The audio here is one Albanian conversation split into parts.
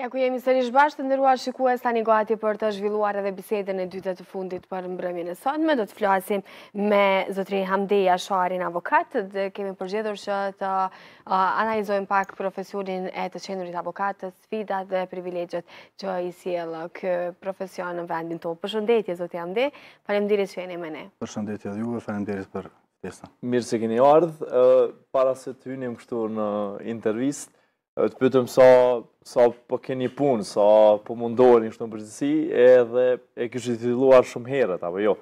Ja ku jemi sërish bashkë të ndërruar shikua e sani gati për të zhvilluar edhe bisedën e dytët të fundit për mbrëmjën e sotme. Do të flasim me zotrin Hamdeja Sharin avokat, dhe kemi përgjedhur që të analizojmë pak profesionin e të qenurit avokatës, sfidat dhe privilegjët që i sielë kë profesion në vendin të. Përshëndetje, Zotri Hamdej, falemdiri që jeni me ne. Përshëndetje dhe juve, falemdiri për pjesën. Mirë se keni ardhë, para se të hynim kështu në intervistë, të pëtëm, sa, sa po keni punë, sa po mundohen një shtë në përgjithsi, edhe e kështë filluar shumë herët, apo jo,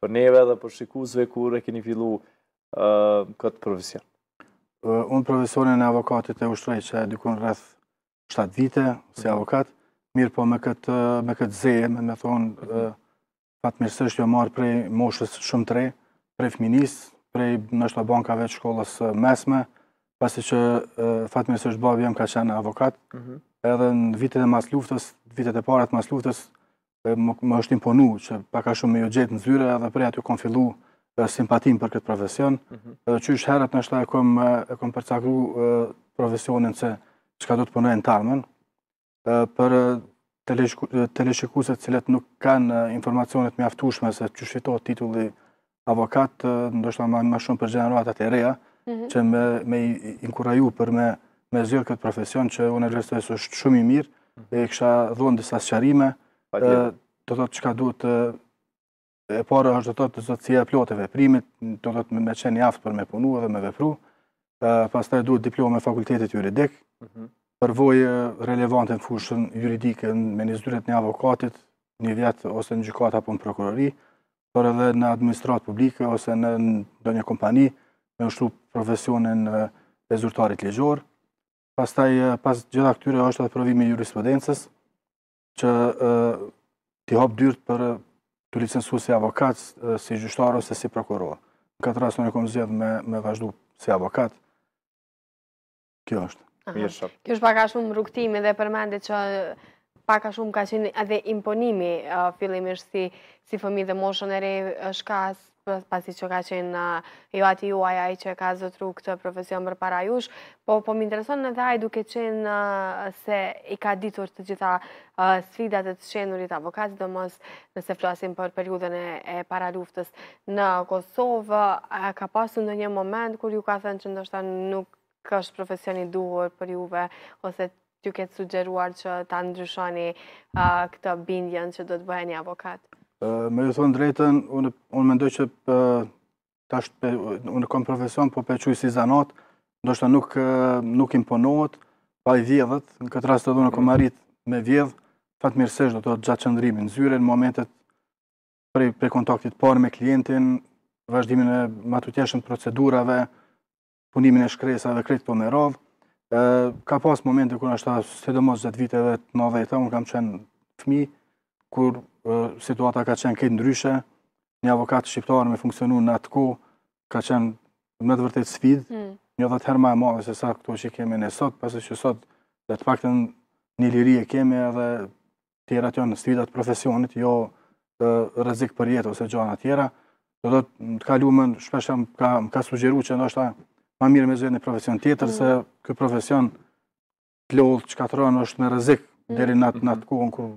për neve dhe për shikusve kur e keni fillu uh, këtë profesion. Uh, unë profesionin e avokatit e ushtrej që e dykun rrëth 7 vite, si mhm. avokat, mirë po me këtë, me këtë zeje, me me thonë, uh, mhm. fatë mirësështë jo marë prej moshës shumë tre, prej fminis, prej nështë bankave të shkollës mesme, pasi që fatme së është babi jam ka qenë avokat, mhm. edhe në vitet e mas luftës, vitet e parat mas luftës, më është imponu që paka shumë me jo gjetë në zyre edhe prej aty kom fillu simpatim për këtë profesion, mhm. edhe që është herët nështë e kom përcakru profesionin që ka do të punojë në tarmen, për teleshikuset cilet nuk kanë informacionet aftushme, se që shvitohet titulli avokat, ndështë ma shumë për gjeneratat e reja, Mhm. që me, me inkuraju për me, me këtë profesion që unë e gjestoj së është shumë i mirë, mhm. dhe i kësha dhonë disa sëqarime, të thotë që ka duhet të e para është do të të zotë cia plotë e veprimit, do të me qenë i aftë për me punu dhe me vepru, pas të taj duhet diplome e fakultetit juridik, mhm. përvojë relevante në fushën juridike në menizdyret një avokatit, një vjetë ose në gjukat apo në prokurori, për edhe në administratë publike ose në, në një kompani, me ushtu profesionin e zyrtarit legjor. Pastaj, pas gjitha këtyre, është atë provimi jurisprudences, që ti hopë dyrt për të licensu si avokat, si gjyshtar ose si prokuror. Në këtë rrasë në një kom zjedhë me vazhdu si avokat. Kjo është. Kjo është paka shumë rukëtimi dhe përmendi që paka shumë ka qenë edhe imponimi fillimisht si fëmi dhe moshën e re shkas pasi që ka qenë eh, jo ati juaj, aj që ka zëtru këtë profesion për para jush, po po më interesonë në dhe aj duke qenë eh, se i ka ditur të gjitha eh, sfidat e të qenurit avokat, dhe mos nëse flasim për periudën e para luftës në Kosovë, ka pasu në një moment kur ju ka thënë që ndoshta nuk është profesionit duhur për juve, ose të ju këtë sugjeruar që ta ndryshoni këtë bindjen që do të bëheni avokat? Me ju thonë drejten, unë me ndoj që unë kom profesion, po për quj si zanat, ndoshtë të nuk imponohet, pa i vjedhët, në këtë rast të dhune kom mm. arrit me vjedhë, fatë mirësesh do të gjatë qëndrimin, zyre në momentet për kontaktit parë me klientin, vazhdimin e matutjeshën procedurave, punimin e shkresa dhe kretë për po me Ka pas momente kërë ashtë të sidomos 10 viteve të nove unë kam qenë fmi, kur situata ka qenë këtë ndryshe, një avokat shqiptar me funksionu në atë ko, ka qenë me të vërtet sfidë, hmm. një dhe të herma e mave, se sa këto që kemi në sot, pasë që sot dhe të pakten një liri e kemi edhe tjera të janë sfidat profesionit, jo rëzik për jetë ose gjana tjera, dhe do të të kalu më në më ka sugjeru që në është ma mirë me zhjetë një profesion tjetër, hmm. se këtë profesion të lollë që ka të rënë është me rëzik hmm. dheri në atë kohën kërë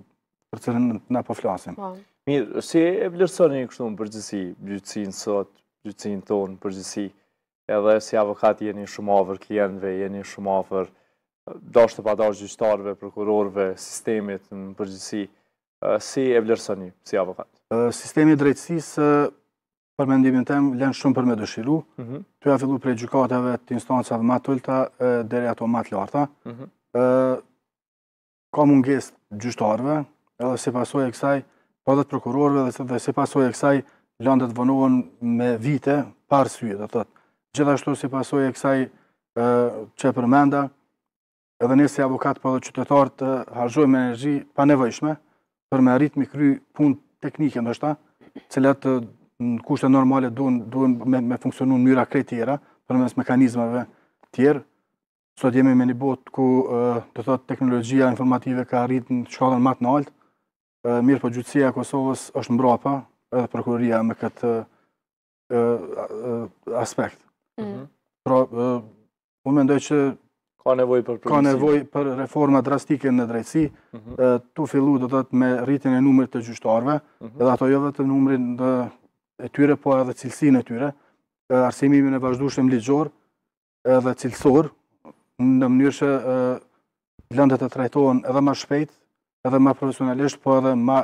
për cërën në po flasim. Po. Mirë, si e vlerësoni një kështu në përgjësi, gjyëtësinë sot, gjyëtësinë tonë, përgjësi, edhe si avokat jeni shumë ofër klientve, jeni shumë ofër, doshtë të padosh gjyqtarve, prokurorve, sistemit në përgjësi, si e vlerësoni, si avokat? Sistemi drejtsisë, për mendimin temë, lenë shumë për me dëshiru, mhm. të ja fillu prej gjukateve të instancave ma tëllëta, dhere ato më të larta. Mhm. Ka munges gjyqtarve, edhe se pasoj e kësaj, padat prokurorëve dhe, dhe si e kësaj, lëndët vënohen me vite parë syet, do thotë. Gjithashtu si pasoj e kësaj që e përmenda, edhe nëse avokat po qytetar të harxhoj me energji pa nevojshme për me arrit me kry punë teknike ndoshta, cilat në kushte normale duhen duhen me me myra mëyra kritera përmes mekanizmave të tjerë. Sot jemi me një botë ku, të thotë, teknologjia informative ka arritë në shkallën matë në altë, mirë po gjyëtësia Kosovës është mbrapa edhe prokuroria me këtë aspekt. Mhm. Pra, unë mendoj që ka nevoj për reforma drastike në drejtësi, mhm. tu fillu do të të me rritin e numër të gjyqtarve, mhm. edhe ato jo dhe të numërin e tyre, po edhe cilësin e tyre, arsimimi në vazhdushëm ligjor edhe cilësor, në mënyrë që lëndet e trajtojnë edhe ma shpejt edhe ma profesionalisht, po edhe ma,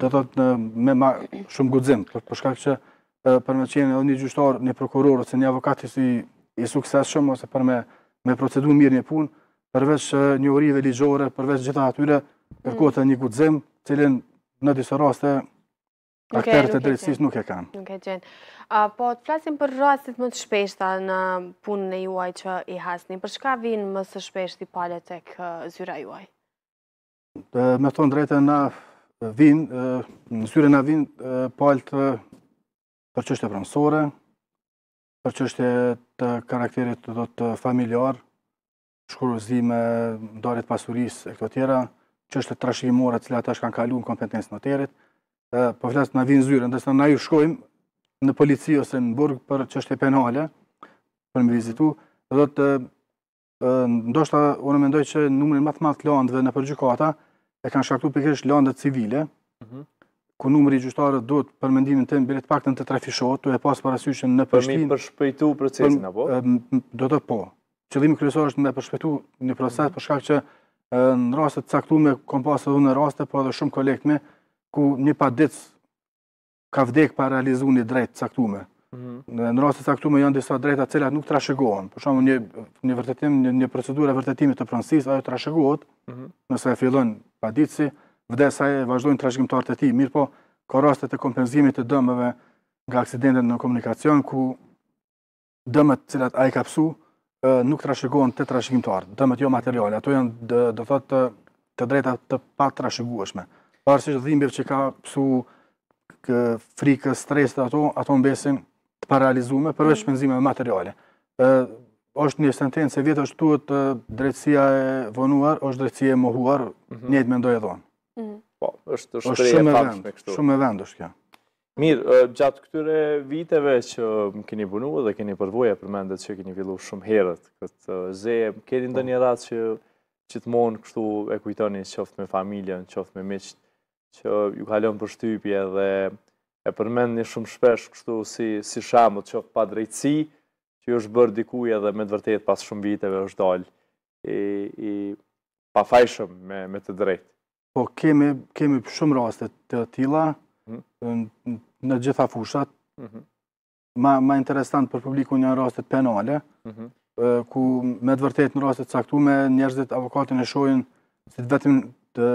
të thotë, me ma shumë gudzim, për, shkak që për me qenë edhe një gjyshtar, një prokuror, ose një avokat i, i sukses shumë, ose për me, me procedu mirë një punë, përveç një orive ligjore, përveç gjitha atyre, kërkote mm. një gudzim, cilin në disë raste, Akterët e drejtësisht nuk e kanë. Nuk e gjenë. Po, të flasim për rastit më të shpeshta në punën e juaj që i hasni. Për shka vinë më së shpesht i palet e juaj? me thonë drejte, na vin, në syre na vin palët për qështë e për qështë të karakterit të do të familjar, shkurëzime, ndarit pasuris e këto tjera, qështë të trashimore cilë ata shkanë kalu në kompetencë në terit, për po flasë na Vinë zyre, ndërsa na ju shkojmë në polici ose në burg për qështë e penale, për më vizitu, dhe do të ndoshta unë mendoj që numrin më të madh të landëve në përgjykata e kanë shkaktuar pikërisht landët civile. Mhm. Mm ku numri i gjyqtarëve duhet për mendimin tim bile të paktën të trafishohet, tu e pas parasysh në përshtin. Për mi përshpejtu procesin për, apo? Do të po. Qëllimi kryesor është me përshpejtu një proces mm -hmm. për shkak që në raste të caktuara kom pasur edhe në raste po edhe shumë kolektme ku një padec ka vdek pa realizuar një drejt caktuar. Në rrasë të saktume janë disa drejta cilat nuk të rashëgohen. Për shumë një, një, vërtetim, një, një procedur e vërtetimit të pransis, ajo të rashëgohet, mm -hmm. nëse e fillon pa ditë si, vdes aje vazhdojnë të rashëgjimtarët e ti, mirë po, ka rrasët e kompenzimit të dëmëve nga aksidentet në komunikacion, ku dëmët cilat a i kapsu, nuk të rashëgohen të rashëgjimtarët, dëmët jo materiale, ato janë, dë, dë thotë, të, të drejta të pa të rashëgueshme. Parësisht dhimbjev që ka pësu frikës, stresët ato, ato në besin, të paralizume përveç shpenzimeve mhm. materiale. ë është një sentencë vetë është thuhet të drejtësia e vonuar është drejtësia e mohuar, me mhm. të e dhon. Mhm. Po, është është shumë e fatshme kështu. Shumë e vendosh kjo. Mirë, gjatë këtyre viteve që më keni punuar dhe keni përvoja përmendet që keni villu shumë herët këtë ze, keni po. ndë një ratë që që të monë kështu e kujtoni qoftë me familjen, qoftë me miqët, që ju kalon për shtypje dhe e përmend një shumë shpesh kështu si, si shamë të pa drejtësi, që është bërë dikuj edhe me të vërtet pas shumë viteve është dalë i, i pa fajshëm me, me të drejtë. Po kemi, kemi shumë rastet të tila hmm. në gjitha fushat, hmm. ma, ma interesant për publiku një rastet penale, hmm. ku me të vërtet në rastet caktume njerëzit avokatin e shojnë si të vetim të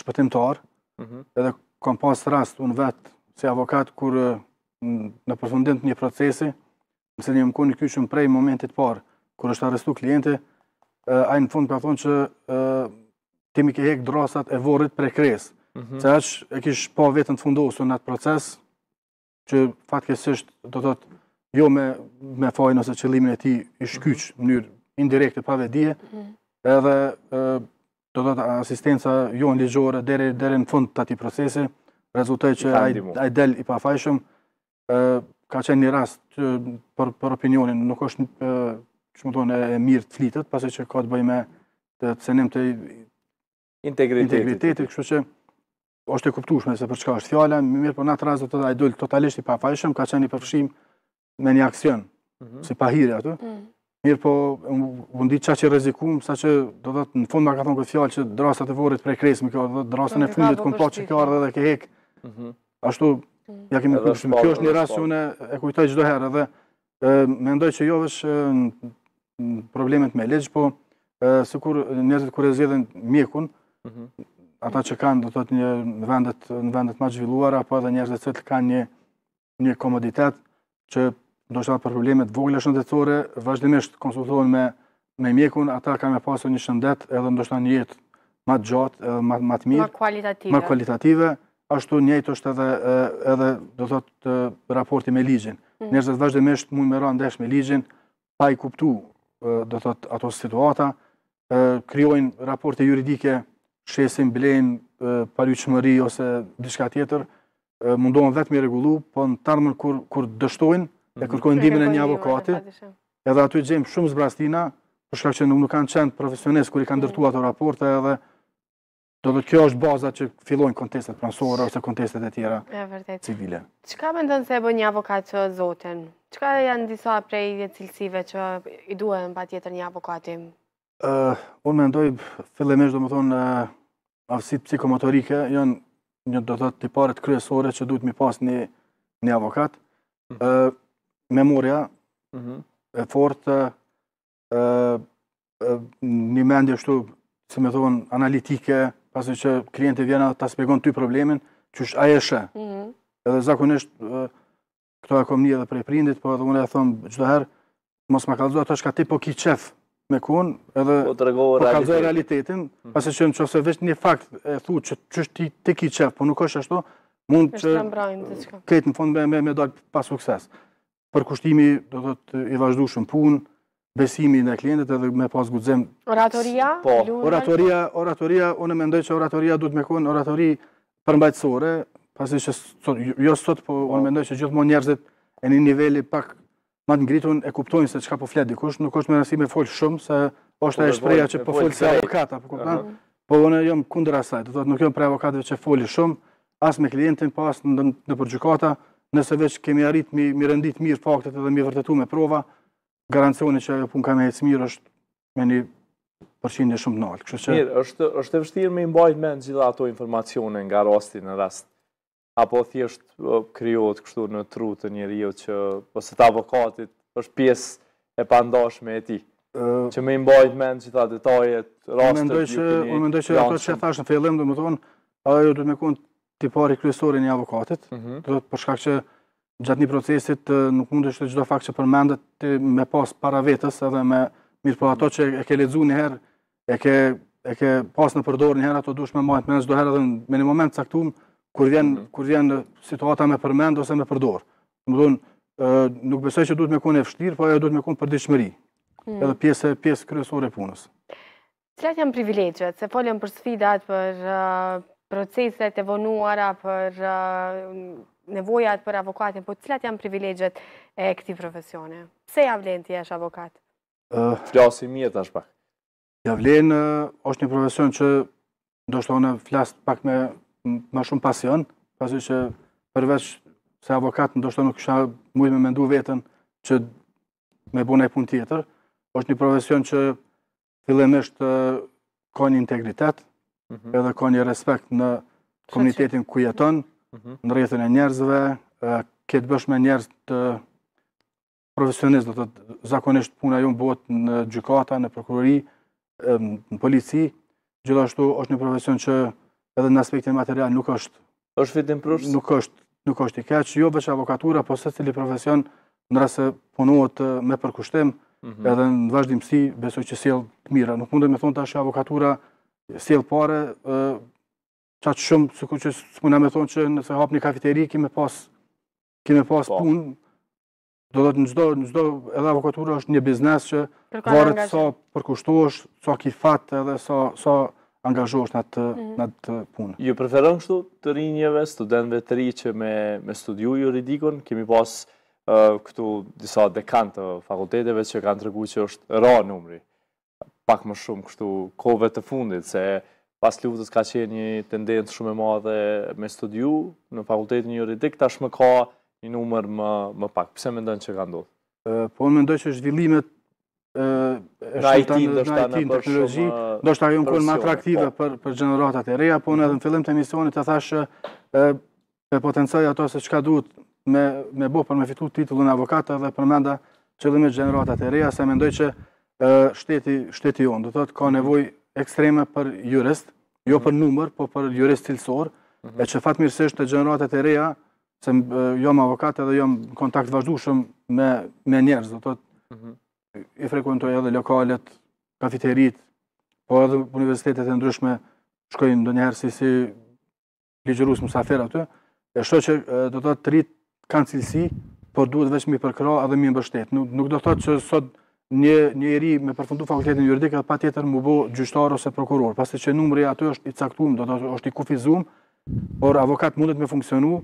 shpëtimtar, mm -hmm. edhe kam pas rast unë vetë se avokat kur në përfundim të një procesi, nëse një mëkoni kyshëm prej momentit parë, kur është arrestu klienti, ai në fund ka thonë që temi ke hek drasat e vorrit prej kresë, që mhm. aqë e kishë pa vetën të fundosu në atë proces, që fatkesisht do të të jo me fajnë ose qëllimin e ti i mhm. kyqë në njërë indirekte pa dhe mhm. edhe do të asistenca jo në ligjore deri në fund të ati procesi, rezultoj që ai ai del i pafajshëm ë ka qenë një rast për për opinionin nuk është ë që më thonë e mirë të flitet pasi që ka të bëjë me të cenim të integritetit, integritetit kështu që është e kuptueshme se për çka është fjala mirë po në atë rast do të ai del totalisht i pafajshëm ka qenë i përfshim në një aksion mhm. si pahire aty mm. Mirë po, më ndi që rezikum, sa që do dhe në fund më ka thonë këtë fjalë që drasat e vorrit prej kresë më kjo, e fundit, këmë po që kjo dhe Ashtu ja kemi thënë kjo është një rast që unë e kujtoj çdo herë edhe mendoj se jo vesh problemet me legjë, po sikur njerëzit kur e zjedhen mjekun, mhm. ata që kanë do të thotë në vendet në vendet më zhvilluara, po edhe njerëzit që kanë një një komoditet që do për probleme të vogla shëndetësore, vazhdimisht konsultohen me me mjekun, ata kanë më pasur një shëndet edhe ndoshta një jetë më gjatë, më më të mirë, më kualitative. Më kualitative ashtu njëjtë është edhe, edhe do thot raporti me ligjin. Mm. Njerëzit vazhdimisht mund me ra ndesh me ligjin, pa i kuptu, do thot ato situata, kryojnë raporte juridike, shesin, blenë, paryqëmëri ose diçka tjetër, mundohen vetë me regullu, po në tarmën kur, kur dështojnë, e mhm. kërkojnë ndimin e një avokati, edhe aty gjemë shumë zbrastina, përshka që nuk kanë qenë profesionist kër i kanë mm. ndërtuar ato raporte edhe, Do të kjo është baza që fillojnë kontestet pransore ose kontestet e tjera civile. Që ka me ndonë se e bë një avokat që zotin? Që ka janë disa prej një cilësive që i duhen në pa tjetër një avokatim? Unë me ndoj, fillemesh do më thonë, avësit psikomotorike janë një do të të parët kryesore që duhet mi pas një avokat. Mhm. Memoria, mhm. e fort, një mendje shtu, se me thonë, analitike, pasi që klienti vjen ta shpjegon ty problemin, qysh ai është. Mhm. Edhe zakonisht këto e kam një edhe prej prindit, po edhe unë e them çdo herë mos ma kallzo ato çka ti po ki çef me kun, edhe po tregova po realitetin. Po realitetin, mm. pasi që nëse vetë një fakt e thuaj që çysh ti ti ki çef, po nuk është ashtu, mund të këtë në fund me me, me dal pas sukses. Për kushtimi, do të thotë i vazhdueshëm punë, besimi në klientet edhe me pas guzim. Oratoria? Po, oratoria, oratoria, unë me ndoj që oratoria du të me kohen oratori përmbajtësore, pasi që sot, jo, jo sot, po unë po. me ndoj që gjithmon njerëzit e një nivelli pak ma të ngritun e kuptojnë se qka po fletë dikush, nuk është me nësi me folë shumë, se është po, e shpreja që po folë se avokata, po kuptan, po unë jom kundër asaj, të thotë nuk jom pre avokatëve që foli shumë, as me klientin, po as në përgjukata, nëse veç kemi arrit mi rëndit mirë faktet edhe mi vërtetu me prova, garancioni që pun ka me e cëmirë është me një përqindje shumë të nalë. Mirë, është, është e vështirë me imbajt me në gjitha ato informacione nga rastin në rast, apo thjesht kryot kështu në tru të një rio që ose të avokatit është pjesë e pandashme e ti. Uh, që me imbajt me në gjitha detajet, rastet, që, një Unë mendoj që ato që e thashtë në fillim, dhe më thonë, ajo du të me kënë pari kryesori një avokatit, mm -hmm. dhe të përshkak që gjatë një procesit nuk mund është të gjitho fakt që përmendët me pas para vetës edhe me mirë po ato që e ke ledzu një herë, e ke e ke pas në përdor një herë ato dush me majtë menë gjdo herë edhe me një moment caktum kur vjen, mhm. kur vjen situata me përmend ose me përdor. Më dhënë, nuk besoj që duhet me kone e fështirë, po e duhet me kone përdiqëmëri. Mhm. Edhe pjesë, pjesë kryesore e punës. Cilat janë privilegjët? Se folëm për sfidat, për proceset vonuara, për nevojat për avokatin, po cilat janë privilegjet e këti profesione? Se javlen ti jesh avokat? Flasi mjetë është pak. Javlen është një profesion që ndoshtë onë flasë pak me më shumë pasion, pasi që përveç se avokat ndoshtë onë kësha mujtë me mendu vetën që me bune e pun tjetër, është një profesion që fillemisht ka një integritet mhm. edhe ka një respekt në komunitetin ku jeton, -hmm. në rrethën e njerëzve, ke të bësh me njerëz të profesionist, do të zakonisht puna jonë bëhet në gjykata, në prokurori, në polici, gjithashtu është një profesion që edhe në aspektin material nuk është është fitim Nuk është, nuk është i keq, jo veç avokatura, po se cili profesion në se punohet me përkushtim, mm -hmm. edhe në vazhdimësi besoj që sjell të mira. Nuk mundem të them tash avokatura sjell pare, qatë shumë, së ku që së puna me thonë që nëse hapë një kafiteri, kime pas, kime pas po. punë, do dhëtë në gjdo, në gjdo, edhe avokatura është një biznes që varët sa përkushtosh, sa ki fatë edhe sa, sa angazhosh mm. në atë punë. Ju preferon kështu të rinjeve, studentve të ri që me, me studiu juridikon, kemi pas uh, këtu disa dekant të fakulteteve që kanë të rëgu që është ra numri, pak më shumë kështu kove të fundit, se pas luftës ka qenë një tendencë shumë e madhe me studiu në fakultetin juridik, tash më ka një numër më, më pak. Pse më ndonë që ka Ë Po më ndonë që zhvillimet në IT, në teknologi, do shta ajo në kërën më atraktive po. për, për gjeneratat e reja, po në edhe në fillim të emisionit të thashë për potencoj ato se qka duhet me, me bo për me fitu titullën avokata dhe përmenda qëllimit gjeneratat e reja, se mendoj që shteti, shteti jonë, do të thotë ka nevojë ekstreme për jurist, jo për numër, po për jurist cilësor, mhm. e që fatë mirësisht të gjeneratet e reja, se jam jo avokat edhe jam jo kontakt vazhdushëm me njerës, do të mhm. i frekuentoj edhe lokalet, kafiterit, po edhe universitetet e ndryshme, shkoj ndo njerë si si ligjërus mësafer aty, e shto që do të të rritë kanë cilësi, por duhet veç mi përkra edhe mi mbështet. Nuk do të të që sot një njëri me përfundu fakultetin juridikë dhe pa tjetër më bo gjyshtar ose prokuror. Pasi që numri aty është i caktum, do të është i kufizum, por avokat mundet me funksionu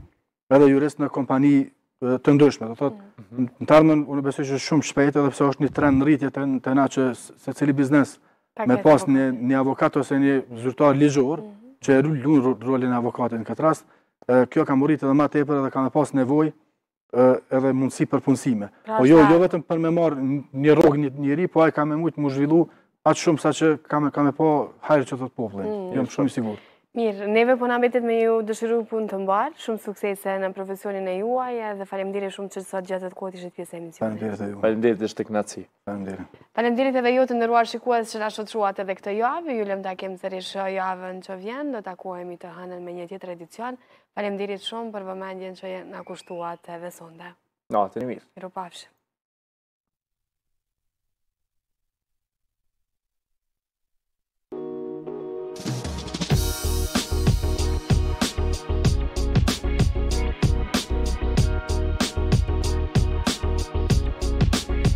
edhe jurist në kompani të ndryshme. Do të thotë, mhm. në tarmën, unë besu që shumë shpejt edhe pëse është një trend në rritje të, na që se cili biznes me pas një, një avokat ose një zyrtar ligjor, mhm. që e rullu në rolin e avokatin në këtë rast, kjo ka morit edhe ma tepër edhe ka pas nevoj, edhe mundësi për punësime. Pra po jo, jo vetëm për me marë një rogë një njëri, po aj ka me mujtë më zhvillu atë shumë sa që ka me po hajrë që të të poplejnë. Mm. Jo më shumë i sigurë. Mirë, neve po nabetit me ju dëshiru punë të mbarë, shumë suksese në profesionin e juaj, dhe falem shumë që të sot gjatë të kohët ishtë pjesë e emisionit. Falem të ju. Falem dire të shtë të knaci. Falem dire. Falem të dhe ju të nëruar shikuas që nga shotruat edhe këtë javë, ju lem të akem të rishë javë në që vjenë, do të akuajemi të hënën me një tjetër edicion. Falem të shumë për vëmendjen që në kushtuat edhe sonde. Na, të një mirë.